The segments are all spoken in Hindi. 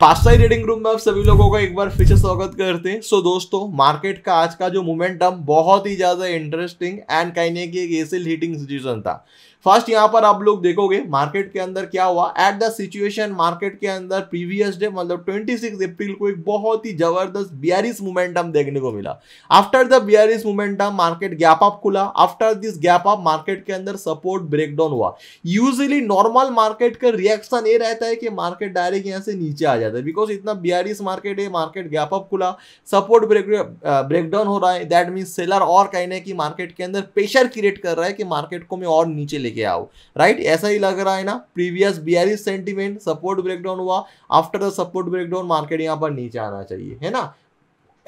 फास्टाई रीडिंग रूम में आप सभी लोगों का एक बार फिर से स्वागत करते हैं सो so, दोस्तों मार्केट का आज का जो मोमेंटम बहुत ही ज़्यादा इंटरेस्टिंग एंड कहने की एक ऐसे लीडिंग सिचुएशन था फर्स्ट यहाँ पर आप लोग देखोगे मार्केट के अंदर क्या हुआ एट द सिचुएशन मार्केट के अंदर प्रीवियस डे मतलब 26 अप्रैल को एक बहुत ही जबरदस्त बियरिस मोमेंटम देखने को मिला after the bearish momentum market gap up खुला after this gap up market के अंदर सपोर्ट ब्रेकडाउन हुआ यूजली नॉर्मल मार्केट का रिएक्शन ये रहता है कि मार्केट डायरेक्ट यहाँ से नीचे आ जाता है बिकॉज इतना बियरिस मार्केट है मार्केट गैप अप खुला सपोर्ट ब्रेकडाउन हो रहा है दैट मीन्स सेलर और कहने की मार्केट के अंदर प्रेशर क्रिएट कर रहा है कि मार्केट को मैं और नीचे ले लेके आओ राइट ऐसा ही लग रहा है ना previous bearish sentiment support breakdown हुआ after the support breakdown market यहाँ पर नीचे आना चाहिए है ना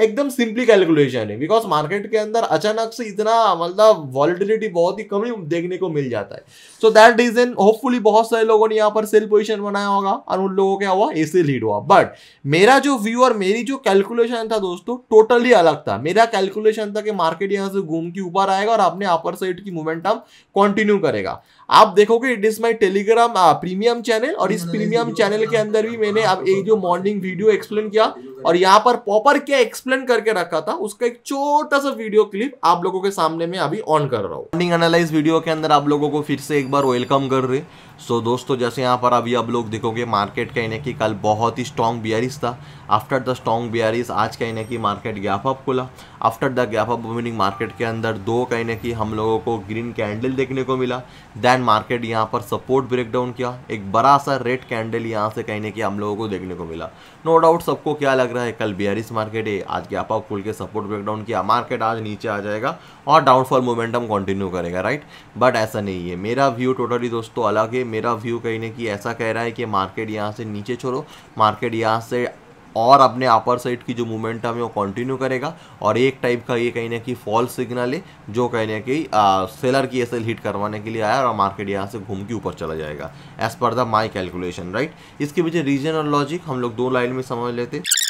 एकदम सिंपली कैलकुलेशन है बिकॉज मार्केट के अंदर अचानक से इतना मतलब वॉलिडिलिटी बहुत ही कम ही देखने को मिल जाता है सो दैट रीजन होपफुली बहुत सारे लोगों ने यहाँ पर सेल पोजिशन बनाया होगा और उन लोगों क्या हुआ ऐसे लीड हुआ बट मेरा जो व्यू और मेरी जो कैलकुलेशन था दोस्तों टोटली अलग था मेरा कैलकुलेशन था कि मार्केट यहाँ से घूम के ऊपर आएगा और अपने अपर साइड की मोमेंटम कंटिन्यू करेगा आप देखोगे it is my Telegram premium channel और इस प्रीमियम चैनल के अंदर भी मैंने अब एक जो मॉर्निंग वीडियो एक्सप्लेन किया और यहाँ पर पॉपर क्या एक्सप्लेन करके रखा था उसका एक छोटा सा वीडियो क्लिप आप लोगों के सामने में अभी ऑन कर रहा हूँ मॉर्निंग एनालाइज वीडियो के अंदर आप लोगों को फिर से एक बार वेलकम कर रहे सो so, दोस्तों जैसे यहाँ पर अभी आप लोग देखोगे मार्केट का इन्हें कि कल बहुत ही स्ट्रॉन्ग बियरिस था आफ्टर द स्ट्रॉन्ग बियरिस आज का इन्हें कि मार्केट गैप अप खुला after the gap up meaning market के अंदर दो कहीं ना कि हम लोगों को ग्रीन कैंडल देखने को मिला देन एंड मार्केट यहाँ पर सपोर्ट ब्रेकडाउन किया एक बड़ा सा रेड कैंडल यहाँ से कहीं ना कहीं हम लोगों को देखने को मिला नो डाउट सबको क्या लग रहा है कल बियरिस मार्केट है आज गैप अप खुल के सपोर्ट ब्रेकडाउन किया मार्केट आज नीचे आ जाएगा और डाउनफॉल मोमेंटम कंटिन्यू करेगा राइट बट ऐसा नहीं है मेरा व्यू टोटली दोस्तों अलग है मेरा व्यू कहीं ना कहीं ऐसा कह रहा है कि मार्केट यहाँ से नीचे छोड़ो मार्केट यहाँ से और अपने अपर साइड की जो मोमेंटम है वो कंटिन्यू करेगा और एक टाइप का ये कहीं ना कहीं फॉल्स सिग्नल है जो कहीं ना कहीं सेलर की एसएल हिट करवाने के लिए आया और मार्केट यहाँ से घूम के ऊपर चला जाएगा as per the my calculation right इसके पीछे रीजन और लॉजिक हम लोग दो लाइन में समझ लेते हैं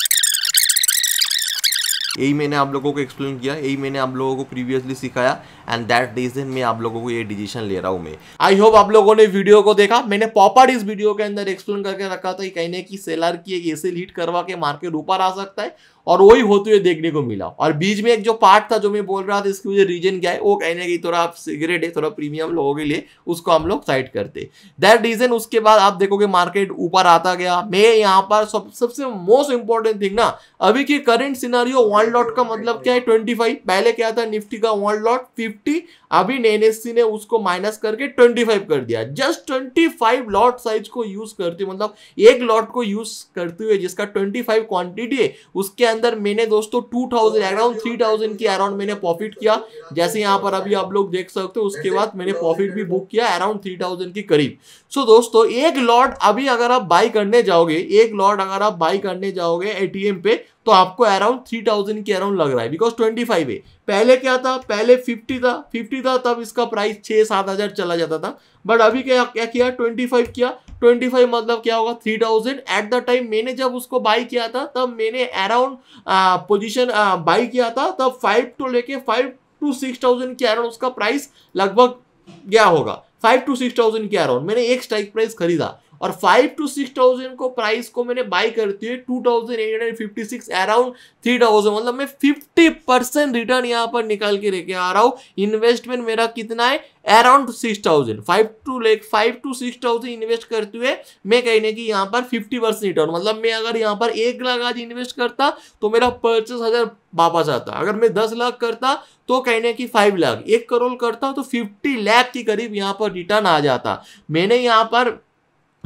यही मैंने आप लोगों को एक्सप्लेन किया यही मैंने आप लोगों को प्रीवियसली सिखाया एंड दैट रीजन में आप लोगों को ये डिसीजन ले रहा हूँ मैं आई होप आप लोगों ने वीडियो को देखा मैंने पॉपर इस वीडियो के अंदर एक्सप्लेन करके रखा था कहने की सेलर की एक ऐसे लीड करवा के मार्केट ऊपर आ सकता है और वही होते हुए देखने को मिला और बीच में एक जो पार्ट था जो मैं बोल रहा था इसकी मुझे रीजन क्या है वो कहने की थोड़ा आप सिगरेट है थोड़ा प्रीमियम लोगों के लिए उसको हम लोग साइड करते दैट रीजन उसके बाद आप देखोगे मार्केट ऊपर आता गया मैं यहाँ पर सब सबसे मोस्ट इंपॉर्टेंट थिंग ना अभी की करेंट सिनारियो वन लॉट का मतलब क्या है ट्वेंटी फाइव पहले क्या था निफ्टी का वन लॉट फिफ्टी अभी एनएससी e ने उसको माइनस करके ट्वेंटी फाइव कर दिया just twenty five lot size को यूज करती मतलब एक लॉट को यूज करते हुए जिसका ट्वेंटी फाइव क्वान्टिटी है उसके अंदर मैंने दोस्तों two thousand around three thousand की अराउंड मैंने प्रॉफिट किया जैसे यहाँ पर अभी आप लोग देख सकते हो उसके बाद मैंने प्रॉफिट भी बुक किया अराउंड थ्री थाउजेंड के करीब सो so, दोस्तों एक लॉट अभी अगर आप बाई करने जाओगे एक लॉट अगर आप बाई करने जाओगे एटीएम पे तो आपको अराउंड थ्री थाउजेंड के अराउंड लग रहा है बिकॉज ट्वेंटी फाइव है पहले क्या था पहले फिफ्टी था फिफ्टी था तब इसका प्राइस छः सात हज़ार चला जाता था बट अभी क्या क्या किया ट्वेंटी फाइव किया ट्वेंटी फाइव मतलब क्या होगा three thousand at the time मैंने जब उसको बाई किया था तब मैंने अराउंड पोजिशन बाई किया था तब फाइव टू लेके फाइव टू सिक्स थाउजेंड के अराउंड उसका प्राइस लगभग गया होगा फाइव टू सिक्स थाउजेंड के अराउंड मैंने एक स्ट्राइक प्राइस खरीदा और फाइव टू सिक्स थाउजेंड को प्राइस को मैंने बाई करती हुई two thousand eight hundred fifty six around three thousand मतलब मैं फिफ्टी परसेंट रिटर्न यहाँ पर निकाल के लेके आ रहा हूँ इन्वेस्टमेंट मेरा कितना है around six thousand five two लेक five two six thousand invest करते हुए मैं कहने की यहाँ पर फिफ्टी परसेंट रिटर्न मतलब मैं अगर यहाँ पर एक लाख आज इन्वेस्ट करता तो मेरा पचास हज़ार वापस आता अगर मैं दस लाख करता तो कहने की फाइव लाख एक करोड़ करता तो फिफ्टी लाख के करीब यहाँ पर रिटर्न आ जाता मैंने यहाँ पर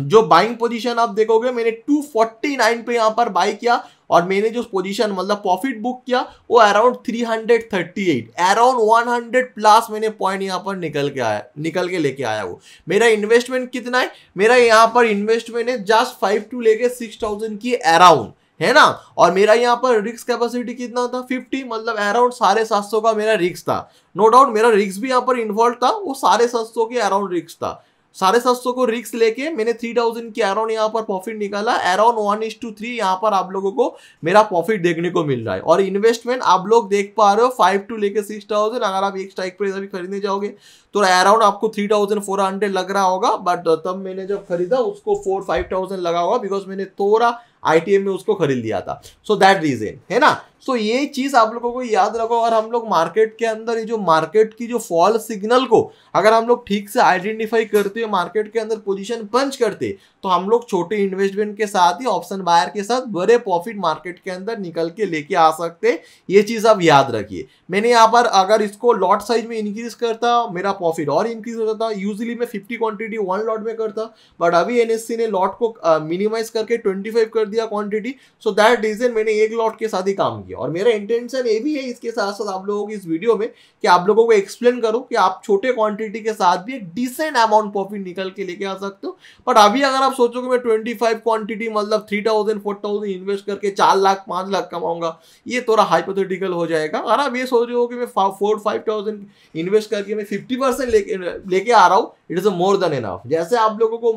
जो बाइंग पोजीशन आप देखोगे मैंने 249 पे यहाँ पर बाई किया और मैंने जो पोजीशन मतलब प्रॉफिट बुक किया वो अराउंड 338 अराउंड 100 प्लस मैंने पॉइंट यहाँ पर निकल के आया निकल के लेके आया वो मेरा इन्वेस्टमेंट कितना है मेरा यहाँ पर इन्वेस्टमेंट है जस्ट फाइव टू लेके सिक्स थाउजेंड की अराउंड है ना और मेरा यहाँ पर रिक्स कैपेसिटी कितना था 50 मतलब अराउंड साढ़े सात का मेरा रिक्स था नो no डाउट मेरा रिक्स भी यहाँ पर इन्वॉल्व था वो साढ़े सात के अराउंड रिक्स था साढ़े सात सौ को रिक्स लेके मैंने थ्री थाउजेंड के अराउंड यहाँ पर प्रॉफिट निकाला around one is to three यहाँ पर आप लोगों को मेरा प्रॉफिट देखने को मिल रहा है और इन्वेस्टमेंट आप लोग देख पा रहे हो फाइव टू लेके सिक्स थाउजेंड अगर आप एक स्ट्राइक प्राइस अभी खरीदने जाओगे तो अराउंड आपको थ्री थाउजेंड फोर हंड्रेड लग रहा होगा बट तब मैंने जब खरीदा उसको फोर फाइव थाउजेंड लगा होगा बिकॉज मैंने थोड़ा आई में उसको खरीद लिया था सो दैट रीजन है ना सो so, ये चीज आप लोगों को याद रखो और हम लोग मार्केट के अंदर ये जो मार्केट की जो फॉल सिग्नल को अगर हम लोग ठीक से आइडेंटिफाई करते हुए मार्केट के अंदर पोजीशन पंच करते तो हम लोग छोटे इन्वेस्टमेंट के साथ ही ऑप्शन बायर के साथ बड़े प्रॉफिट मार्केट के अंदर निकल के लेके आ सकते ये चीज आप याद रखिए मैंने यहाँ पर अगर इसको लॉट साइज में इंक्रीज करता मेरा प्रॉफिट और इंक्रीज हो जाता यूजली मैं फिफ्टी क्वान्टिटी वन लॉट में करता बट अभी एन ने लॉट को मिनिमाइज करके ट्वेंटी कर दिया दिया क्वांटिटी सो दैट रीजन मैंने एक लॉट के साथ ही काम किया और मेरा इंटेंशन ये भी है इसके साथ साथ आप लोगों की इस वीडियो में कि आप लोगों को एक्सप्लेन करो कि आप छोटे क्वांटिटी के साथ भी एक डिसेंट अमाउंट प्रॉफिट निकल के लेके आ सकते हो बट अभी अगर आप सोचोगे मैं ट्वेंटी फाइव क्वांटिटी मतलब three thousand four thousand invest करके चार लाख पाँच लाख कमाऊंगा ये थोड़ा हाइपोथेटिकल हो जाएगा अगर आप ये सोच रहे हो कि मैं फोर फाइव थाउजेंड इन्वेस्ट करके मैं फिफ्टी परसेंट लेके आ रहा हूँ it is a more than enough जैसे आप लोगों को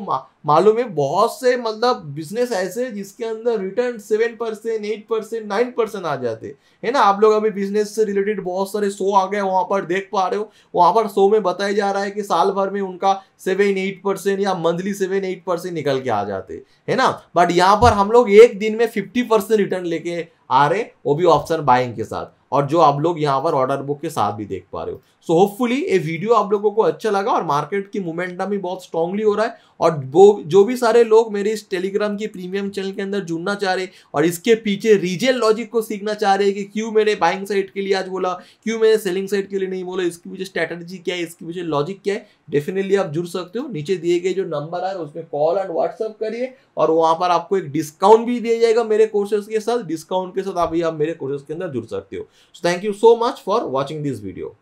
मालूम है बहुत से मतलब बिजनेस ऐसे जिसके के अंदर return seven percent eight percent nine percent आ जाते है ना आप लोग अभी बिजनेस से रिलेटेड बहुत सारे शो आ गए वहाँ पर देख पा रहे हो वहाँ पर शो में बताया जा रहा है कि साल भर में उनका सेवन एट परसेंट या मंथली सेवन एट परसेंट निकल के आ जाते है ना बट यहाँ पर हम लोग एक दिन में फिफ्टी परसेंट रिटर्न लेके आ रहे वो भी ऑप्शन बाइंग के साथ और जो आप लोग यहाँ पर ऑर्डर बुक के साथ भी देख पा रहे हो सो होपफुली ये वीडियो आप लोगों को अच्छा लगा और मार्केट की मोमेंटम भी बहुत स्ट्रांगली हो रहा है और वो जो भी सारे लोग मेरे इस टेलीग्राम की प्रीमियम चैनल के अंदर जुड़ना चाह रहे और इसके पीछे रीजन लॉजिक को सीखना चाह रहे कि क्यों मैंने बाइंग साइड के लिए आज बोला क्यों मैंने सेलिंग साइड के लिए नहीं बोला इसके पीछे स्ट्रैटेजी क्या है इसके पीछे लॉजिक क्या है डेफिनेटली आप जुड़ सकते हो नीचे दिए गए जो नंबर है उसमें कॉल एंड व्हाट्सअप करिए और वहाँ पर आपको एक डिस्काउंट भी दिया जाएगा मेरे कोर्सेज के साथ डिस्काउंट के साथ आप ये आप मेरे कोर्सेज के अंदर जुड़ सकते हो so thank you so much for watching this video